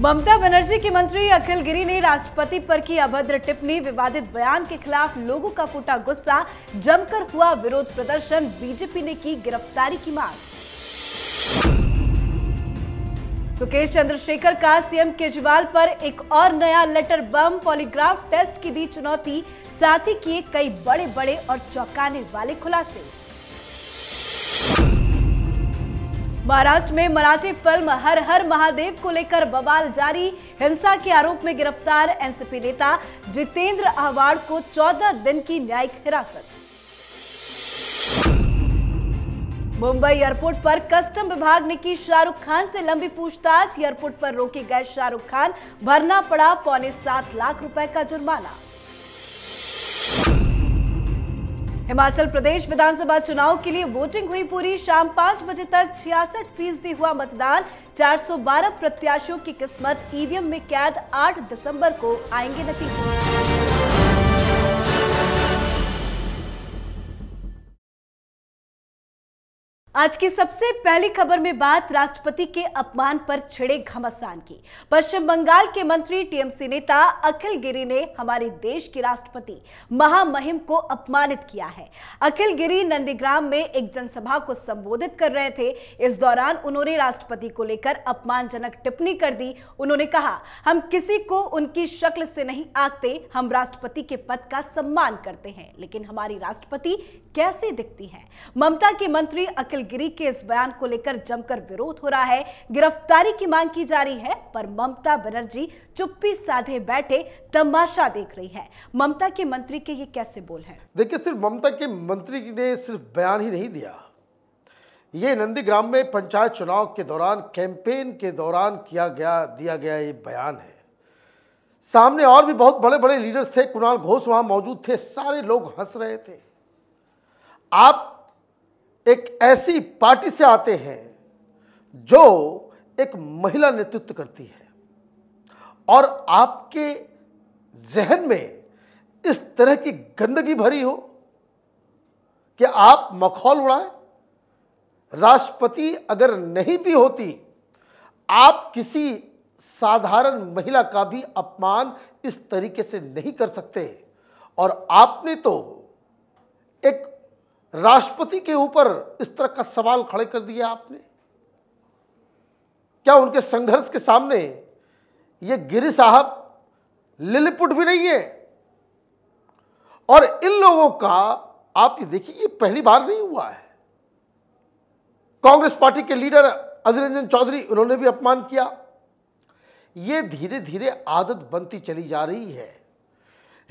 ममता बनर्जी के मंत्री अखिल गिरी ने राष्ट्रपति पर की अभद्र टिप्पणी विवादित बयान के खिलाफ लोगों का फूटा गुस्सा जमकर हुआ विरोध प्रदर्शन बीजेपी ने की गिरफ्तारी की मांग सुकेश चंद्रशेखर का सीएम केजरीवाल पर एक और नया लेटर बम पॉलीग्राफ टेस्ट की दी चुनौती साथ ही किए कई बड़े बड़े और चौंकाने वाले खुलासे महाराष्ट्र में मराठी फिल्म हर हर महादेव को लेकर बवाल जारी हिंसा के आरोप में गिरफ्तार एनसीपी नेता जितेंद्र अहवाड़ को 14 दिन की न्यायिक हिरासत मुंबई एयरपोर्ट पर कस्टम विभाग ने की शाहरुख खान से लंबी पूछताछ एयरपोर्ट पर रोके गए शाहरुख खान भरना पड़ा पौने सात लाख रुपए का जुर्माना हिमाचल प्रदेश विधानसभा चुनाव के लिए वोटिंग हुई पूरी शाम पाँच बजे तक छियासठ फीसदी हुआ मतदान 412 प्रत्याशियों की किस्मत ईवीएम में कैद 8 दिसंबर को आएंगे नतीजे आज की सबसे पहली खबर में बात राष्ट्रपति के अपमान पर छिड़े घमासान की पश्चिम बंगाल के मंत्री टीएमसी नेता अखिल गिरी ने हमारे देश के राष्ट्रपति महामहिम को अपमानित किया है अखिल गिरी नंदीग्राम में एक जनसभा को संबोधित कर रहे थे इस दौरान उन्होंने राष्ट्रपति को लेकर अपमानजनक टिप्पणी कर दी उन्होंने कहा हम किसी को उनकी शक्ल से नहीं आंकते हम राष्ट्रपति के पद का सम्मान करते हैं लेकिन हमारी राष्ट्रपति कैसे दिखती है ममता के मंत्री अखिल गिरी के इस बयान को लेकर जमकर विरोध हो रहा है गिरफ्तारी की मांग की जा रही है पर ममता बनर्जी चुप्पी साधे बैठे तमाशा देख रही है ममता के मंत्री के ये कैसे बोल है देखिए सिर्फ ममता के मंत्री ने सिर्फ बयान ही नहीं दिया ये नंदीग्राम में पंचायत चुनाव के दौरान कैंपेन के दौरान किया गया दिया गया ये बयान है सामने और भी बहुत बड़े बड़े लीडर्स थे कुणाल घोष वहां मौजूद थे सारे लोग हंस रहे थे आप एक ऐसी पार्टी से आते हैं जो एक महिला नेतृत्व करती है और आपके जहन में इस तरह की गंदगी भरी हो कि आप मखौल उड़ाएं राष्ट्रपति अगर नहीं भी होती आप किसी साधारण महिला का भी अपमान इस तरीके से नहीं कर सकते और आपने तो एक राष्ट्रपति के ऊपर इस तरह का सवाल खड़े कर दिया आपने क्या उनके संघर्ष के सामने ये गिरी साहब लिलिपुट भी नहीं है और इन लोगों का आप ये देखिए ये पहली बार नहीं हुआ है कांग्रेस पार्टी के लीडर अधीर रंजन चौधरी उन्होंने भी अपमान किया ये धीरे धीरे आदत बनती चली जा रही है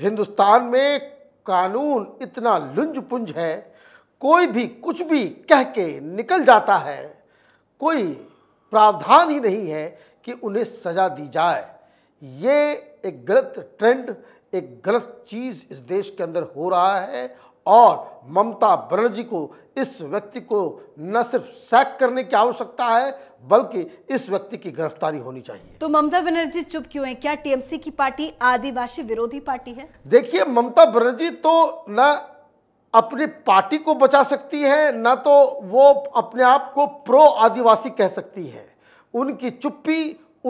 हिंदुस्तान में कानून इतना लुंज पुंज है कोई भी कुछ भी कह के निकल जाता है कोई प्रावधान ही नहीं है कि उन्हें सज़ा दी जाए ये एक गलत ट्रेंड एक गलत चीज़ इस देश के अंदर हो रहा है और ममता बनर्जी को इस व्यक्ति को न सिर्फ सैक करने की आवश्यकता है बल्कि इस व्यक्ति की गिरफ्तारी होनी चाहिए तो ममता बनर्जी चुप क्यों है क्या टीएमसी की पार्टी आदिवासी विरोधी पार्टी है देखिए ममता बनर्जी तो न अपनी पार्टी को बचा सकती है न तो वो अपने आप को प्रो आदिवासी कह सकती है उनकी चुप्पी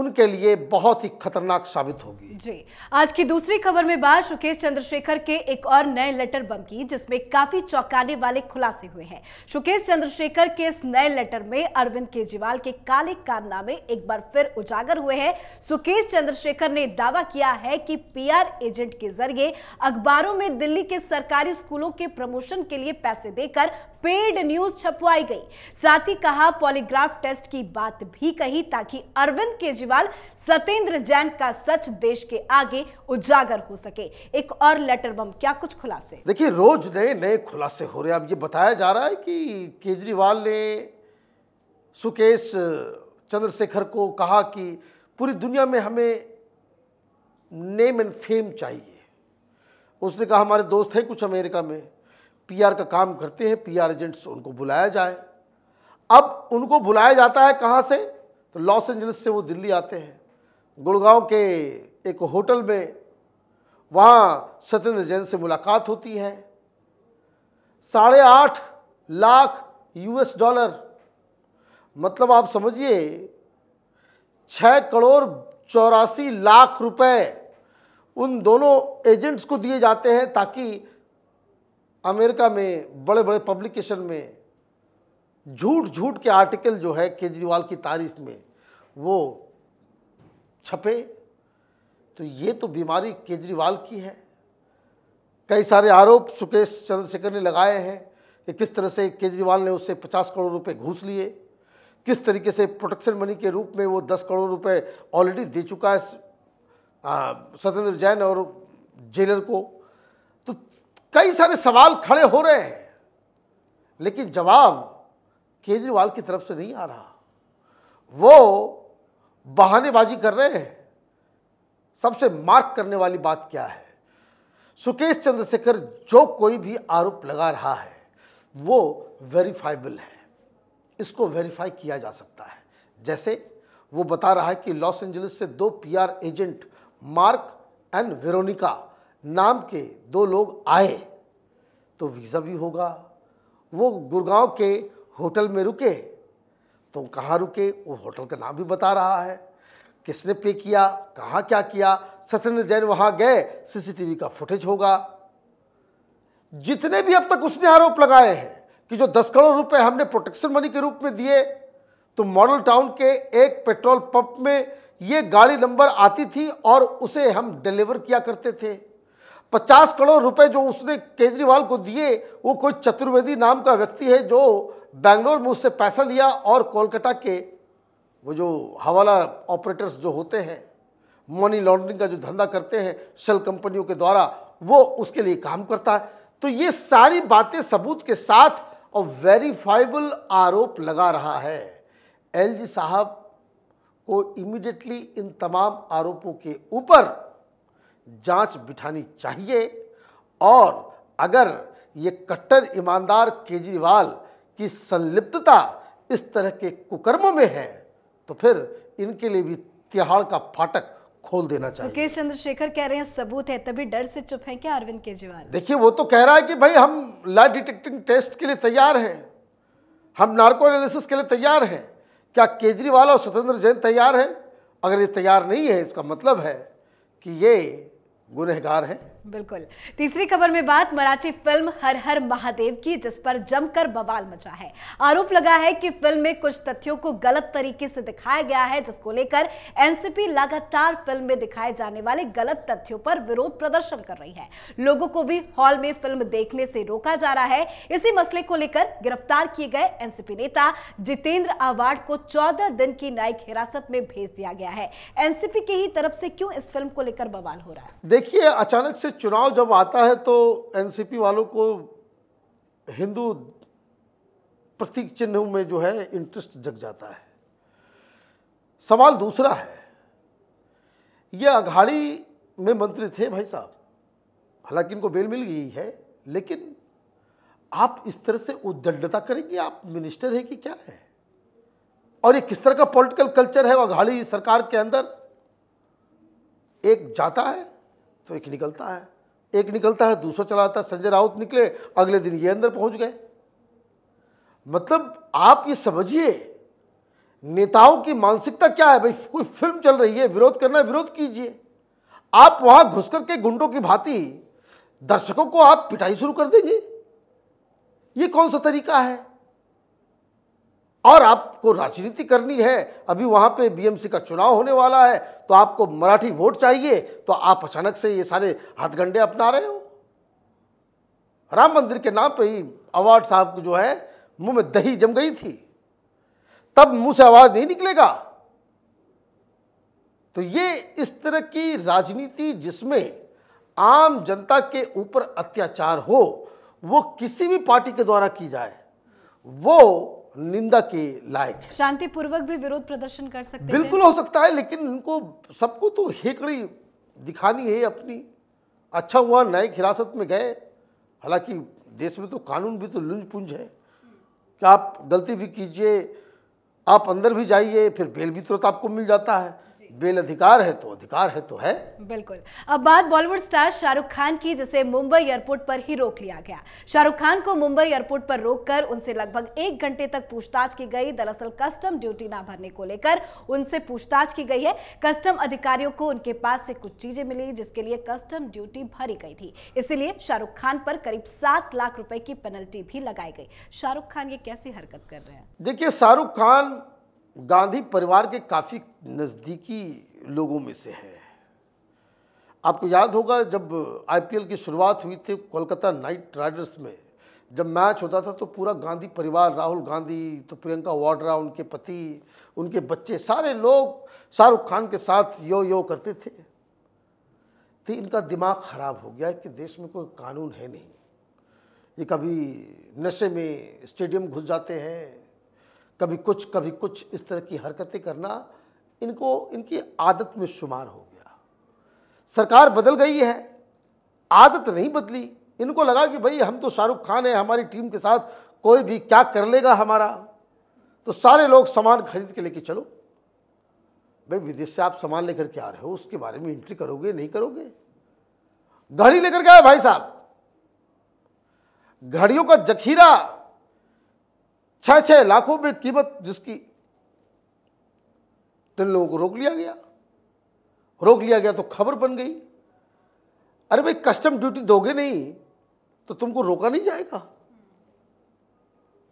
उनके लिए बहुत ही खतरनाक साबित होगी जी आज की दूसरी खबर में बात सुकेश चंद्रशेखर के एक और नए लेटर बम की जिसमें काफी चौंकाने वाले खुलासे हुए हैं सुकेश चंद्रशेखर के इस नए लेटर में अरविंद केजरीवाल के काले कारनामे एक बार फिर उजागर हुए हैं सुकेश चंद्रशेखर ने दावा किया है कि पीआर एजेंट के जरिए अखबारों में दिल्ली के सरकारी स्कूलों के प्रमोशन के लिए पैसे देकर पेड न्यूज छपवाई गई साथ ही कहा पॉलीग्राफ टेस्ट की बात भी कही ताकि अरविंद केजरीवाल केजरीवाल सत्येंद्र जैन का सच देश के आगे उजागर हो सके एक और लेटर बम क्या कुछ खुलासे देखिए रोज नए नए खुलासे हो रहे हैं अब ये बताया जा रहा है कि केजरीवाल ने सुकेश चंद्रशेखर को कहा कि पूरी दुनिया में हमें नेम एंड फेम चाहिए उसने कहा हमारे दोस्त हैं कुछ अमेरिका में पीआर का काम करते हैं पीआर एजेंट्स उनको बुलाया जाए अब उनको बुलाया जाता है कहाँ से तो लॉस एंजलिस से वो दिल्ली आते हैं गुड़गांव के एक होटल में वहाँ सत्येंद्र जैन से मुलाकात होती है साढ़े आठ लाख यूएस डॉलर मतलब आप समझिए छः करोड़ चौरासी लाख रुपए उन दोनों एजेंट्स को दिए जाते हैं ताकि अमेरिका में बड़े बड़े पब्लिकेशन में झूठ झूठ के आर्टिकल जो है केजरीवाल की तारीफ में वो छपे तो ये तो बीमारी केजरीवाल की है कई सारे आरोप सुकेश चंद्रशेखर ने लगाए हैं कि किस तरह से केजरीवाल ने उससे 50 करोड़ रुपए घूस लिए किस तरीके से प्रोटेक्शन मनी के रूप में वो 10 करोड़ रुपए ऑलरेडी दे चुका है सत्येंद्र जैन और जेलर को तो कई सारे सवाल खड़े हो रहे हैं लेकिन जवाब केजरीवाल की तरफ से नहीं आ रहा वो बहानेबाजी कर रहे हैं सबसे मार्क करने वाली बात क्या है सुकेश चंद्रशेखर जो कोई भी आरोप लगा रहा है वो वेरीफाइबल है इसको वेरीफाई किया जा सकता है जैसे वो बता रहा है कि लॉस एंजलिस से दो PR agent Mark and Veronica नाम के दो लोग आए तो वीज़ा भी होगा वो गुड़गांव के होटल में रुके तो कहाँ रुके वो होटल का नाम भी बता रहा है किसने पे किया कहाँ क्या किया सत्येंद्र जैन वहाँ गए सीसीटीवी का फुटेज होगा जितने भी अब तक उसने आरोप लगाए हैं कि जो दस करोड़ रुपए हमने प्रोटेक्शन मनी के रूप में दिए तो मॉडल टाउन के एक पेट्रोल पंप में ये गाड़ी नंबर आती थी और उसे हम डिलीवर किया करते थे पचास करोड़ रुपए जो उसने केजरीवाल को दिए वो कोई चतुर्वेदी नाम का व्यक्ति है जो बेंगलोर में उससे पैसा लिया और कोलकाता के वो जो हवाला ऑपरेटर्स जो होते हैं मनी लॉन्ड्रिंग का जो धंधा करते हैं शेल कंपनियों के द्वारा वो उसके लिए काम करता है तो ये सारी बातें सबूत के साथ और वेरीफाइबल आरोप लगा रहा है एलजी साहब को इमीडिएटली इन तमाम आरोपों के ऊपर जांच बिठानी चाहिए और अगर ये कट्टर ईमानदार केजरीवाल की संलिप्तता इस तरह के कुकर्मों में है तो फिर इनके लिए भी तिहाड़ का फाटक खोल देना चाहिए सुकेश चंद्रशेखर कह रहे हैं सबूत है तभी डर से चुप है क्या अरविंद केजरीवाल देखिए वो तो कह रहा है कि भाई हम ला डिटेक्टिंग टेस्ट के लिए तैयार हैं हम नार्को एनालिसिस के लिए तैयार हैं क्या केजरीवाल और स्वतंत्र जैन तैयार हैं अगर ये तैयार नहीं है इसका मतलब है कि ये गुनहगार हैं बिल्कुल तीसरी खबर में बात मराठी फिल्म हर हर महादेव की जिस पर जमकर बवाल मचा है आरोप लगा है कि फिल्म में कुछ तथ्यों को गलत तरीके से दिखाया गया है जिसको लेकर एनसीपी लगातार फिल्म में दिखाए जाने वाले गलत तथ्यों पर विरोध प्रदर्शन कर रही है लोगों को भी हॉल में फिल्म देखने से रोका जा रहा है इसी मसले को लेकर गिरफ्तार किए गए एनसीपी नेता जितेंद्र आवाड को चौदह दिन की न्यायिक हिरासत में भेज दिया गया है एनसीपी की ही तरफ से क्यों इस फिल्म को लेकर बवाल हो रहा है देखिए अचानक से चुनाव जब आता है तो एनसीपी वालों को हिंदू प्रतीक चिन्ह में जो है इंटरेस्ट जग जाता है सवाल दूसरा है ये अघाड़ी में मंत्री थे भाई साहब हालांकि इनको बेल मिल गई है लेकिन आप इस तरह से उद्दंडता करेंगे आप मिनिस्टर हैं कि क्या है और ये किस तरह का पॉलिटिकल कल्चर है अघाड़ी सरकार के अंदर एक जाता है तो एक निकलता है एक निकलता है दूसरा चलाता है संजय राउत निकले अगले दिन ये अंदर पहुंच गए मतलब आप ये समझिए नेताओं की मानसिकता क्या है भाई कोई फिल्म चल रही है विरोध करना है विरोध कीजिए आप वहां घुस करके गुंडों की भांति दर्शकों को आप पिटाई शुरू कर देंगे ये कौन सा तरीका है और आपको राजनीति करनी है अभी वहाँ पे बीएमसी का चुनाव होने वाला है तो आपको मराठी वोट चाहिए तो आप अचानक से ये सारे हथगंडे अपना रहे हो राम मंदिर के नाम पे ही अवार्ड साहब को जो है मुंह में दही जम गई थी तब मुंह से आवाज नहीं निकलेगा तो ये इस तरह की राजनीति जिसमें आम जनता के ऊपर अत्याचार हो वो किसी भी पार्टी के द्वारा की जाए वो निंदा के लायक है शांति पूर्वक भी विरोध प्रदर्शन कर सकते बिल्कुल हो सकता है लेकिन इनको सबको तो हेकड़ी दिखानी है अपनी अच्छा हुआ न्यायिक हिरासत में गए हालांकि देश में तो कानून भी तो लुंज पुंज है कि आप गलती भी कीजिए आप अंदर भी जाइए फिर बेल भी तुरंत आपको मिल जाता है बिल अधिकार है तो अधिकार है तो है बिल्कुल अब बात बॉलीवुड स्टार शाहरुख खान की जिसे मुंबई एयरपोर्ट पर ही रोक लिया गया शाहरुख खान को मुंबई एयरपोर्ट पर रोककर उनसे लगभग एक घंटे तक पूछताछ की गई दरअसल कस्टम ड्यूटी ना भरने को लेकर उनसे पूछताछ की गई है कस्टम अधिकारियों को उनके पास से कुछ चीजें मिली जिसके लिए कस्टम ड्यूटी भरी गई थी इसीलिए शाहरुख खान पर करीब सात लाख रुपए की पेनल्टी भी लगाई गई शाहरुख खान ये कैसी हरकत कर रहे हैं देखिए शाहरुख खान गांधी परिवार के काफ़ी नज़दीकी लोगों में से हैं आपको याद होगा जब आईपीएल की शुरुआत हुई थी कोलकाता नाइट राइडर्स में जब मैच होता था तो पूरा गांधी परिवार राहुल गांधी तो प्रियंका वाड्रा उनके पति उनके बच्चे सारे लोग शाहरुख खान के साथ यो यो करते थे तो इनका दिमाग ख़राब हो गया कि देश में कोई कानून है नहीं ये कभी नशे में स्टेडियम घुस जाते हैं कभी कुछ कभी कुछ इस तरह की हरकतें करना इनको इनकी आदत में शुमार हो गया सरकार बदल गई है आदत नहीं बदली इनको लगा कि भाई हम तो शाहरुख खान है हमारी टीम के साथ कोई भी क्या कर लेगा हमारा तो सारे लोग सामान खरीद के लेके चलो भाई विदेश से आप सामान लेकर के आ रहे हो उसके बारे में एंट्री करोगे नहीं करोगे घड़ी लेकर के आए भाई साहब घड़ियों का जखीरा छह छह लाखों में कीमत जिसकी तीन लोगों को रोक लिया गया रोक लिया गया तो खबर बन गई अरे भाई कस्टम ड्यूटी दोगे नहीं तो तुमको रोका नहीं जाएगा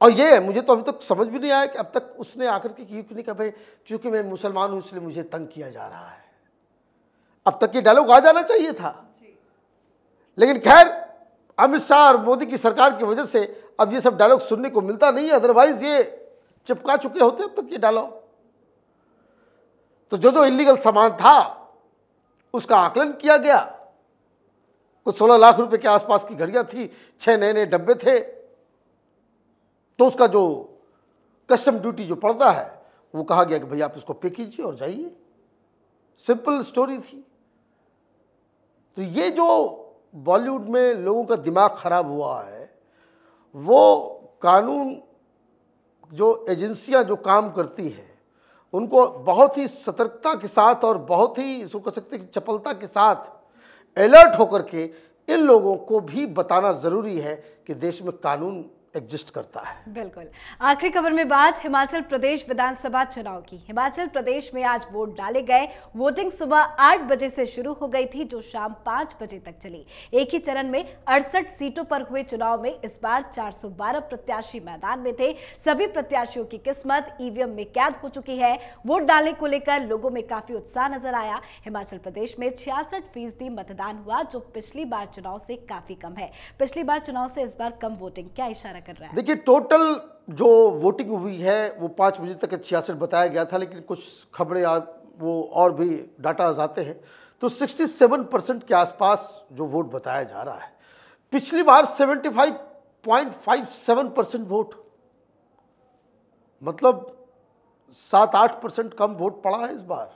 और ये मुझे तो अभी तक समझ भी नहीं आया कि अब तक उसने आकर के क्यों नहीं कहा भाई क्योंकि मैं मुसलमान हूं इसलिए मुझे तंग किया जा रहा है अब तक ये डायलॉग आ जाना चाहिए था लेकिन खैर अमित शाह और मोदी की सरकार की वजह से अब ये सब डायलॉग सुनने को मिलता नहीं है अदरवाइज ये चिपका चुके होते अब तक ये डायलॉग तो जो जो इलीगल सामान था उसका आकलन किया गया कुछ सोलह लाख रुपए के आसपास की घड़ियां थी छह नए नए डब्बे थे तो उसका जो कस्टम ड्यूटी जो पड़ता है वो कहा गया कि भाई आप इसको पे कीजिए और जाइए सिंपल स्टोरी थी तो ये जो बॉलीवुड में लोगों का दिमाग ख़राब हुआ है वो कानून जो एजेंसियां जो काम करती हैं उनको बहुत ही सतर्कता के साथ और बहुत ही इसको कह सकते कि चपलता के साथ अलर्ट होकर के इन लोगों को भी बताना ज़रूरी है कि देश में कानून एग्जिस्ट करता है बिल्कुल आखिरी खबर में बात हिमाचल प्रदेश विधानसभा चुनाव की हिमाचल प्रदेश में आज वोट डाले गए वोटिंग सुबह आठ बजे से शुरू हो गई थी जो शाम पांच बजे तक चली एक ही चरण में अड़सठ सीटों पर हुए चुनाव में इस बार 412 प्रत्याशी मैदान में थे सभी प्रत्याशियों की किस्मत ईवीएम में कैद हो चुकी है वोट डालने को लेकर लोगों में काफी उत्साह नजर आया हिमाचल प्रदेश में छियासठ फीसदी मतदान हुआ जो पिछली बार चुनाव से काफी कम है पिछली बार चुनाव से इस बार कम वोटिंग क्या इशारा कर रहा है देखिए टोटल जो वोटिंग हुई है वो पाँच बजे तक छियासठ बताया गया था लेकिन कुछ खबरें वो और भी डाटा आते हैं तो 67 परसेंट के आसपास जो वोट बताया जा रहा है पिछली बार 75.57 परसेंट वोट मतलब सात आठ परसेंट कम वोट पड़ा है इस बार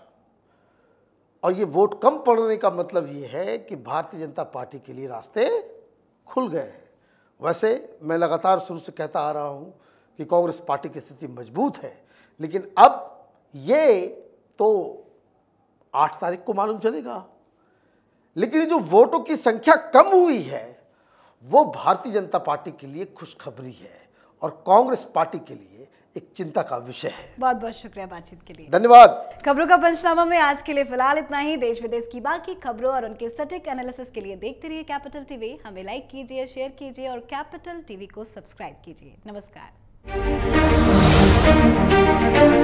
और ये वोट कम पड़ने का मतलब ये है कि भारतीय जनता पार्टी के लिए रास्ते खुल गए हैं वैसे मैं लगातार शुरू से कहता आ रहा हूँ कि कांग्रेस पार्टी की स्थिति मजबूत है लेकिन अब ये तो आठ तारीख को मालूम चलेगा लेकिन जो वोटों की संख्या कम हुई है वो भारतीय जनता पार्टी के लिए खुशखबरी है और कांग्रेस पार्टी के लिए एक चिंता का विषय है बहुत बहुत शुक्रिया बातचीत के लिए धन्यवाद खबरों का पंचनामा में आज के लिए फिलहाल इतना ही देश विदेश की बाकी खबरों और उनके सटीक एनालिसिस के लिए देखते रहिए कैपिटल टीवी हमें लाइक कीजिए शेयर कीजिए और कैपिटल टीवी को सब्सक्राइब कीजिए नमस्कार